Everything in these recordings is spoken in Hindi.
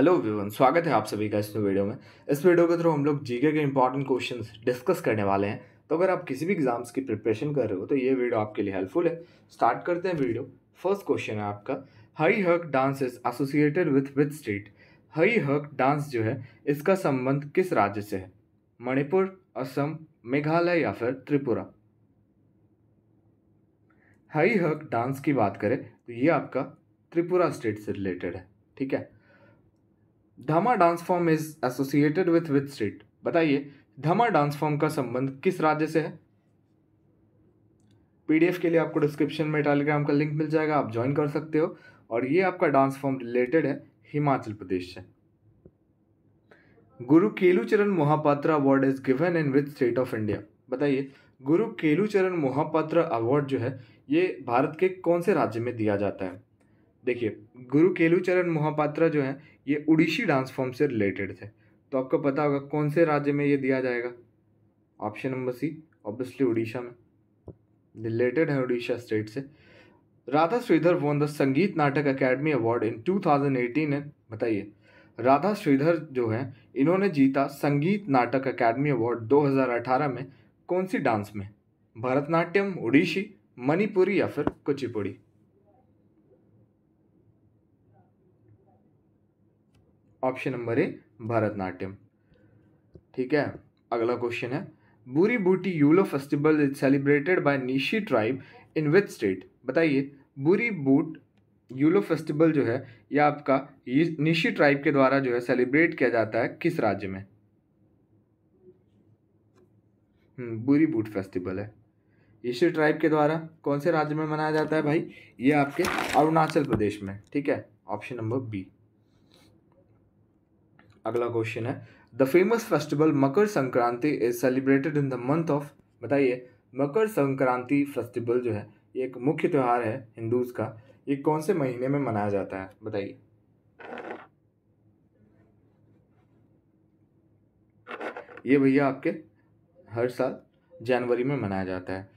हेलो एवरीवन स्वागत है आप सभी का इस वीडियो में इस वीडियो के थ्रू हम लोग जीके के इंपॉर्टेंट क्वेश्चंस डिस्कस करने वाले हैं तो अगर आप किसी भी एग्जाम्स की प्रिपरेशन कर रहे हो तो ये वीडियो आपके लिए हेल्पफुल है स्टार्ट करते हैं वीडियो फर्स्ट क्वेश्चन है आपका Hai Hak dance is associated with with state Hai Hak dance जो है इसका संबंध किस राज्य से है मणिपुर असम मेघालय या फिर त्रिपुरा हई हक डांस की बात करें तो ये आपका त्रिपुरा स्टेट से रिलेटेड है ठीक है Dhama dance form is associated with with state बताइए धमा डांस फॉर्म का संबंध किस राज्य से है पीडीएफ के लिए आपको डिस्क्रिप्शन में टेलीग्राम का लिंक मिल जाएगा आप ज्वाइन कर सकते हो और ये आपका डांस फॉर्म रिलेटेड है हिमाचल प्रदेश से Guru Kelucharan Mohapatra award is given in with state of India बताइए गुरु केलुचरण मोहापात्रा अवार्ड जो है ये भारत के कौन से राज्य में दिया जाता है देखिए गुरु केलूचरण मोहापात्रा जो है ये उड़ीसी डांस फॉर्म से रिलेटेड थे तो आपको पता होगा कौन से राज्य में ये दिया जाएगा option number C obviously Orissa में रिलेटेड है उड़ीसा स्टेट से राधा श्रीधर वॉन द संगीत नाटक अकेडमी अवार्ड इन एटीन है बताइए राधा श्रीधर जो है इन्होंने जीता संगीत नाटक अकेडमी अवार्ड 2018 में कौन सी डांस में भरतनाट्यम उड़ीसी मणिपुरी या फिर Kuchipudi option number A Bharatanatyam ठीक है अगला क्वेश्चन है Boori Boot Yullo festival is celebrated by Nyishi tribe in which state बताइए बुरी बूट यूलो फेस्टिवल जो है यह आपका निशी ट्राइब के द्वारा जो है सेलिब्रेट किया जाता है किस राज्य में हम्म, बुरी बूट फेस्टिवल है ईशी ट्राइब के द्वारा कौन से राज्य में मनाया जाता है भाई ये आपके अरुणाचल प्रदेश में ठीक है ऑप्शन नंबर बी अगला क्वेश्चन है the famous festival Makar Sankranti is celebrated in the month of बताइए मकर संक्रांति फेस्टिवल जो है ये एक मुख्य त्यौहार है हिंदूज का ये कौन से महीने में मनाया जाता है बताइए ये भैया आपके हर साल जनवरी में मनाया जाता है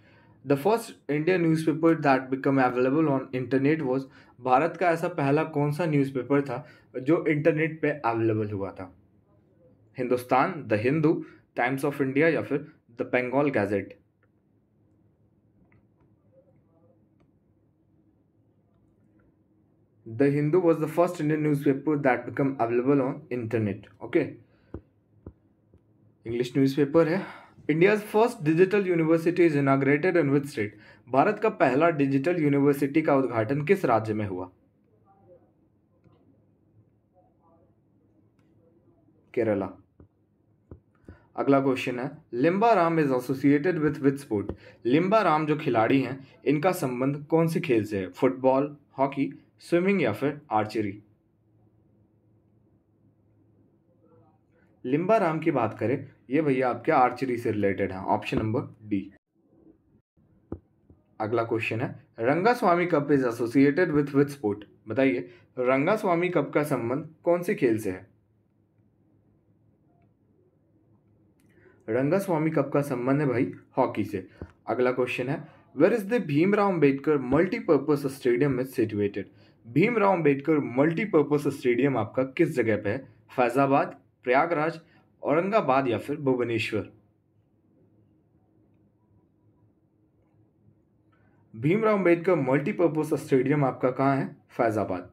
the first Indian newspaper that become available on internet was Bharat का ऐसा पहला कौन सा न्यूज़पेपर था जो इंटरनेट पे अवेलेबल हुआ था Hindustan the Hindu Times of India या फिर the Bengal Gazette the Hindu was the first Indian newspaper that become available on internet okay English newspaper है India's first digital university is inaugurated in with state Bharat का पहला डिजिटल यूनिवर्सिटी का उद्घाटन किस राज्य में हुआ केरला अगला क्वेश्चन है Limba Ram is associated with with sport Limba Ram जो खिलाड़ी हैं इनका संबंध कौन से खेल से है फुटबॉल हॉकी स्विमिंग या फिर आर्चरी लिम्बा राम की बात करें ये भैया आपके आर्चरी से रिलेटेड हैं ऑप्शन नंबर डी अगला क्वेश्चन है Rangaswami cup is associated with with sport बताइए रंगा स्वामी कप का संबंध कौन से खेल से है रंगास्वामी कप का संबंध है भाई हॉकी से अगला क्वेश्चन है where is the Bhimrao Ambedkar multipurpose stadium is situated Bhimrao Ambedkar multipurpose stadium आपका किस जगह पे है फैजाबाद प्रयागराज औरंगाबाद या फिर भुवनेश्वर भीमराव अम्बेडकर मल्टीपर्पज स्टेडियम आपका कहाँ है Faizabad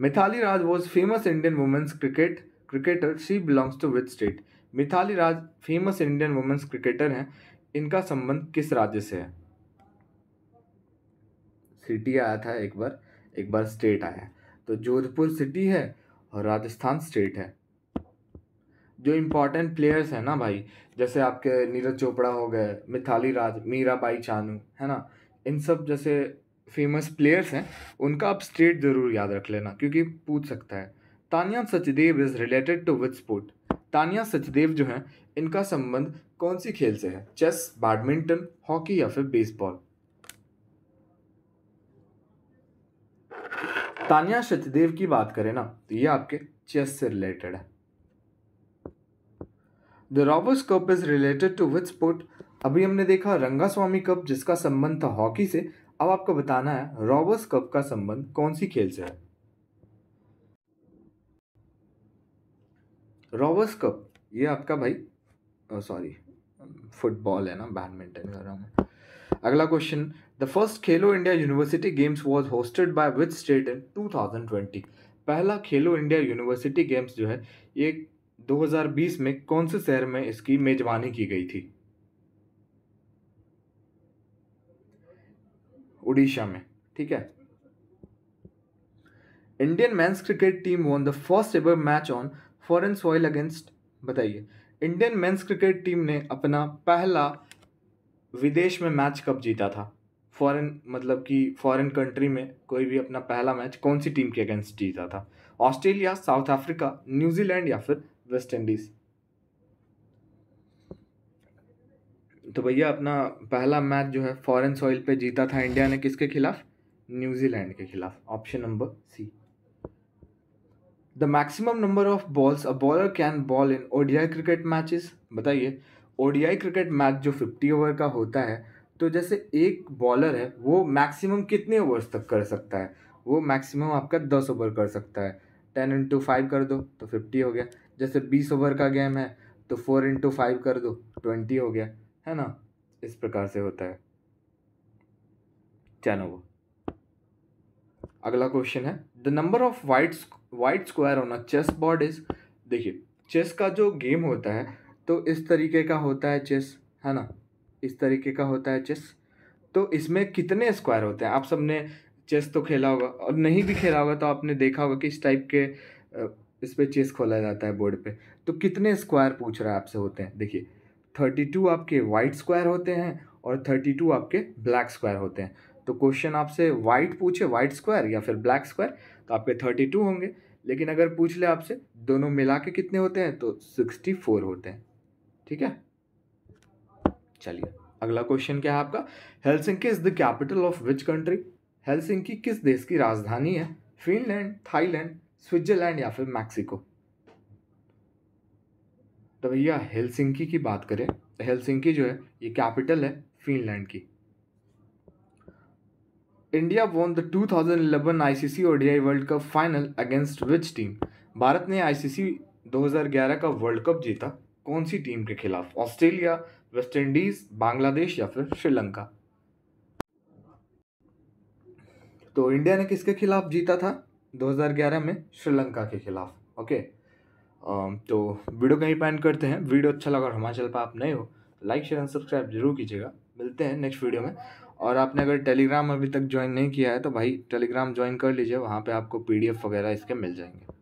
Mithali Raj was famous Indian women's cricket cricketer she belongs to with state Mithali Raj famous Indian women's cricketer हैं इनका संबंध किस राज्य से है सिटी आया था एक बार एक बार स्टेट आया है तो जोधपुर सिटी है और राजस्थान स्टेट है जो इम्पोर्टेंट प्लेयर्स हैं ना भाई जैसे आपके नीरज चोपड़ा हो गए मिथाली राज मीरा बाई चानू है ना इन सब जैसे फेमस प्लेयर्स हैं उनका आप स्टेट ज़रूर याद रख लेना क्योंकि पूछ सकता है Tania Sachdev is related to which sport Tania Sachdev जो है इनका संबंध कौन सी खेल से है चेस बैडमिंटन हॉकी या फिर बेसबॉल तानिया सचदेव की बात करें ना तो ये आपके चेस से रिलेटेड है the Rovers cup is related to which sport अभी हमने देखा रंगा स्वामी कप जिसका संबंध था हॉकी से अब आपको बताना है रॉबर्स कप का संबंध कौन सी खेल से है रॉबर्स कप ये आपका भाई सॉरी फुटबॉल है ना बैडमिंटन कर रहा हूँ अगला question the first Khelo India university games was hosted by which state in twenty पहला खेलो इंडिया यूनिवर्सिटी गेम्स जो है ये 2020 में कौन से शहर में इसकी मेजबानी की गई थी उड़ीसा में ठीक है Indian men's cricket team won the first ever match on foreign soil against बताइए इंडियन मेंस क्रिकेट टीम ने अपना पहला विदेश में मैच कब जीता था फॉरेन मतलब कि फॉरेन कंट्री में कोई भी अपना पहला मैच कौन सी टीम के अगेंस्ट जीता था ऑस्ट्रेलिया साउथ अफ्रीका न्यूजीलैंड या फिर वेस्ट इंडीज तो भैया अपना पहला मैच जो है फॉरेन सॉइल पे जीता था इंडिया ने किसके खिलाफ न्यूजीलैंड के खिलाफ option number C the maximum number of balls a bowler can bowl in ODI cricket matches बताइए ओडीआई क्रिकेट मैच जो फिफ्टी ओवर का होता है तो जैसे एक बॉलर है वो मैक्सिमम कितने ओवर्स तक कर सकता है वो मैक्सिमम आपका दस ओवर कर सकता है टेन इंटू फाइव कर दो तो फिफ्टी हो गया जैसे बीस ओवर का गेम है तो फोर इंटू फाइव कर दो ट्वेंटी हो गया है ना इस प्रकार से होता है चैन ओवर अगला क्वेश्चन है the number of whites white square on a chess board is देखिए चेस का जो गेम होता है तो इस तरीके का होता है चेस है ना इस तरीके का होता है चेस तो इसमें कितने स्क्वायर होते हैं आप सबने चेस तो खेला होगा और नहीं भी खेला होगा तो आपने देखा होगा कि इस टाइप के इस पर चेस खोला जाता है बोर्ड पे तो कितने स्क्वायर पूछ रहा है आपसे होते हैं देखिए थर्टी टू आपके वाइट स्क्वायर होते हैं और थर्टी टू आपके ब्लैक स्क्वायर होते हैं तो क्वेश्चन आपसे वाइट पूछे वाइट स्क्वायर या फिर ब्लैक स्क्वायर तो आपके थर्टी टू होंगे लेकिन अगर पूछ ले आपसे दोनों मिला के कितने होते हैं तो सिक्सटी फोर होते हैं ठीक है चलिए अगला क्वेश्चन क्या है आपका Helsinki is the capital of which country Helsinki किस देश की राजधानी है फिनलैंड थाईलैंड स्विट्जरलैंड या फिर मैक्सिको तो भैया हेलसिंकी की बात करें तो हेलसिंकी जो है ये कैपिटल है फिनलैंड की India won the 2011 ICC ODI world cup final against which team Bharat ने सी सी दो हज़ार ग्यारह का वर्ल्ड कप जीता कौन सी टीम के खिलाफ ऑस्ट्रेलिया वेस्ट इंडीज बांग्लादेश या फिर श्रीलंका तो इंडिया ने किसके खिलाफ जीता था 2011 में श्रीलंका के खिलाफ ओके तो वीडियो कहीं पैन करते हैं वीडियो अच्छा लगा और हमारे चल पर आप नए हो लाइक शेयर एंड सब्सक्राइब जरूर कीजिएगा मिलते हैं नेक्स्ट वीडियो में और आपने अगर टेलीग्राम अभी तक ज्वाइन नहीं किया है तो भाई टेलीग्राम ज्वाइन कर लीजिए वहाँ पे आपको पीडीएफ वगैरह इसके मिल जाएंगे